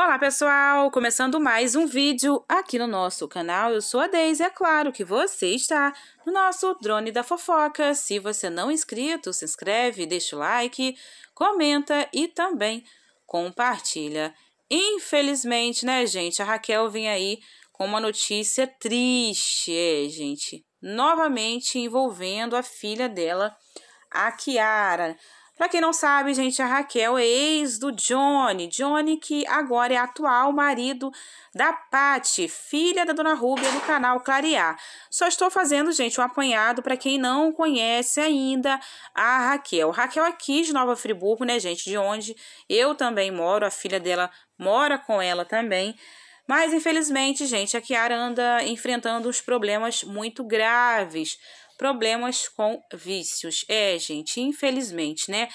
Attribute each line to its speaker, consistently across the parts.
Speaker 1: Olá pessoal, começando mais um vídeo aqui no nosso canal, eu sou a Deise, é claro que você está no nosso Drone da Fofoca. Se você não é inscrito, se inscreve, deixa o like, comenta e também compartilha. Infelizmente, né gente, a Raquel vem aí com uma notícia triste, é, gente, novamente envolvendo a filha dela, a Kiara. Para quem não sabe, gente, a Raquel é ex do Johnny. Johnny que agora é atual marido da Patti, filha da Dona Rúbia do canal Clarear. Só estou fazendo, gente, um apanhado para quem não conhece ainda a Raquel. Raquel aqui de Nova Friburgo, né, gente, de onde eu também moro, a filha dela mora com ela também. Mas, infelizmente, gente, a Kiara anda enfrentando uns problemas muito graves problemas com vícios. É, gente, infelizmente, né?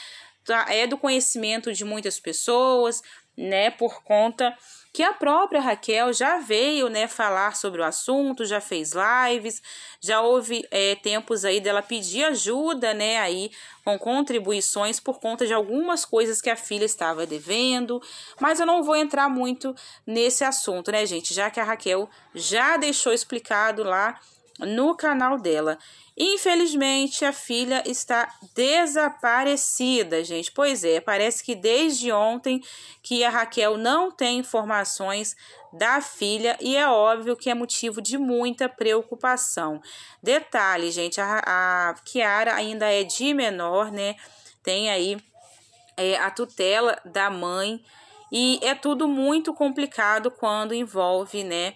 Speaker 1: Tá, é do conhecimento de muitas pessoas, né? Por conta que a própria Raquel já veio, né, falar sobre o assunto, já fez lives, já houve é, tempos aí dela pedir ajuda, né, aí com contribuições por conta de algumas coisas que a filha estava devendo, mas eu não vou entrar muito nesse assunto, né, gente, já que a Raquel já deixou explicado lá no canal dela. Infelizmente, a filha está desaparecida, gente. Pois é, parece que desde ontem que a Raquel não tem informações da filha e é óbvio que é motivo de muita preocupação. Detalhe, gente, a, a Kiara ainda é de menor, né? Tem aí é, a tutela da mãe e é tudo muito complicado quando envolve, né?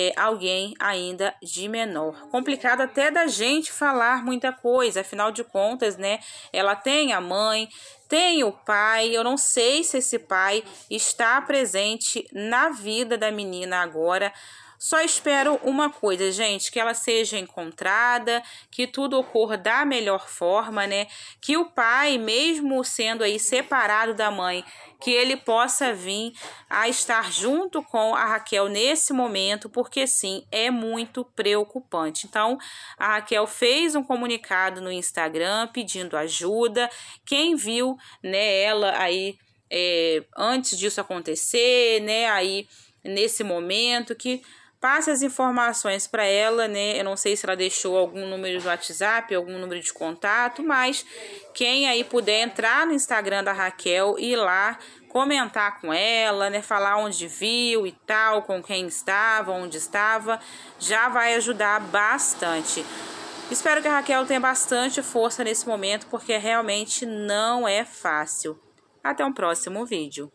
Speaker 1: é, alguém ainda de menor. Complicado até da gente falar muita coisa, afinal de contas, né? Ela tem a mãe, tem o pai, eu não sei se esse pai está presente na vida da menina agora. Só espero uma coisa, gente, que ela seja encontrada, que tudo ocorra da melhor forma, né? Que o pai, mesmo sendo aí separado da mãe, que ele possa vir a estar junto com a Raquel nesse momento, porque sim, é muito preocupante. Então, a Raquel fez um comunicado no Instagram pedindo ajuda. Quem viu, né, ela aí é, antes disso acontecer, né, aí nesse momento que passe as informações para ela, né? Eu não sei se ela deixou algum número de WhatsApp, algum número de contato, mas quem aí puder entrar no Instagram da Raquel e ir lá comentar com ela, né, falar onde viu e tal, com quem estava, onde estava, já vai ajudar bastante. Espero que a Raquel tenha bastante força nesse momento, porque realmente não é fácil. Até um próximo vídeo.